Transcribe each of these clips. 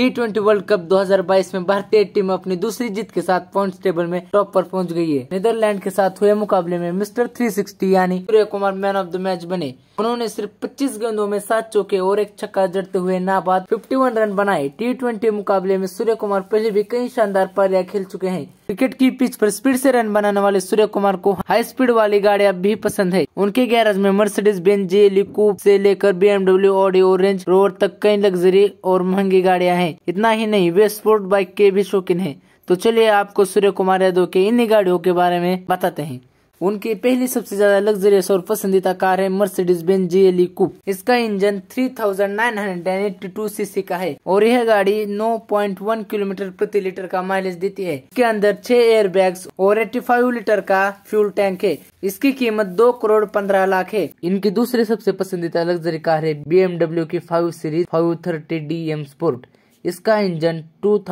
T twenty world cup 2022 में भारतीय team अपनी दूसरी जीत के साथ पॉइंट्स टेबल में टॉप पर पहुंच गई है नीदरलैंड के साथ हुए मुकाबले में मिस्टर 360 यानी Surya Kumar man of the match बने उन्होंने सिर्फ 25 गेंदों में सात चौके और एक छक्का जड़ते हुए नाबाद 51 रन बनाए टी मुकाबले में सूर्य कुमार पहले भी कई शानदार पारिया खेल चुके हैं क्रिकेट की पिच पर स्पीड से रन बनाने वाले सूर्य कुमार को हाई स्पीड वाली गाड़ियां भी पसंद है उनके गैराज में मर्सिडीज बेन जे लिकूप से लेकर बीएमडब्ल्यू ऑडी ऑरेंज रोड तक कई लग्जरी और महंगी गाड़ियां हैं इतना ही नहीं वे स्पोर्ट बाइक के भी शौकीन है तो चलिए आपको सूर्य कुमार यादव के इन गाड़ियों के बारे में बताते हैं उनके पहले सबसे ज्यादा लग्जरियस और पसंदीदा कार है मर्सिडीज बेन जीएलई कूप इसका इंजन 3982 सीसी का है और यह गाड़ी 9.1 किलोमीटर प्रति लीटर का माइलेज देती है इसके अंदर छह एयर बैग्स और 85 लीटर का फ्यूल टैंक है इसकी कीमत दो करोड़ पंद्रह लाख है इनकी दूसरी सबसे पसंदीदा लग्जरी कार है बी की five series five thirty D M sport इसका इंजन टू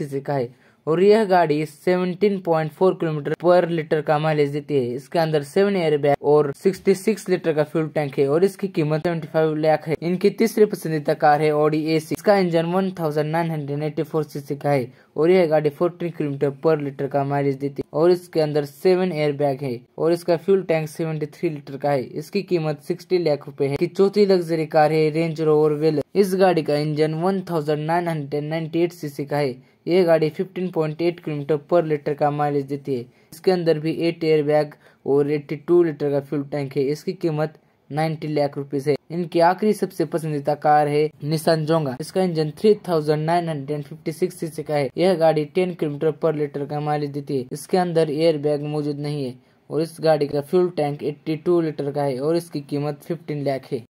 सीसी का है और यह गाड़ी 17.4 किलोमीटर पर लीटर का माइलेज देती है इसके अंदर सेवन एयर बैग और 66 लीटर का फ्यूल टैंक है और इसकी कीमत 75 लाख है इनकी तीसरी पसंदीदा कार है ऑडी ए इसका इंजन 1984 सीसी का है और यह गाड़ी 14 किलोमीटर पर लीटर का माइलेज देती है और इसके अंदर सेवन एयर बैग है और इसका fuel tank seventy three litre का है इसकी कीमत सिक्सटी लाख रुपए है की चौथी लग्जरी कार है रेंज रोवर वेल इस गाड़ी का engine one thousand nine hundred eight CC का है यह गाड़ी फिफ्टीन पॉइंट एट किलोमीटर पर लीटर का माइलेज देती है इसके अंदर भी एट एयर बैग और एट्टी टू लीटर का फ्यूल टैंक है इसकी कीमत 90 लाख रुपीस है इनकी आखिरी सबसे पसंदीदा कार है निशान जोंगा इसका इंजन 3956 सीसी का है यह गाड़ी 10 किलोमीटर पर लीटर का माइलेज देती है इसके अंदर एयर बैग मौजूद नहीं है और इस गाड़ी का फ्यूल टैंक 82 लीटर का है और इसकी कीमत 15 लाख है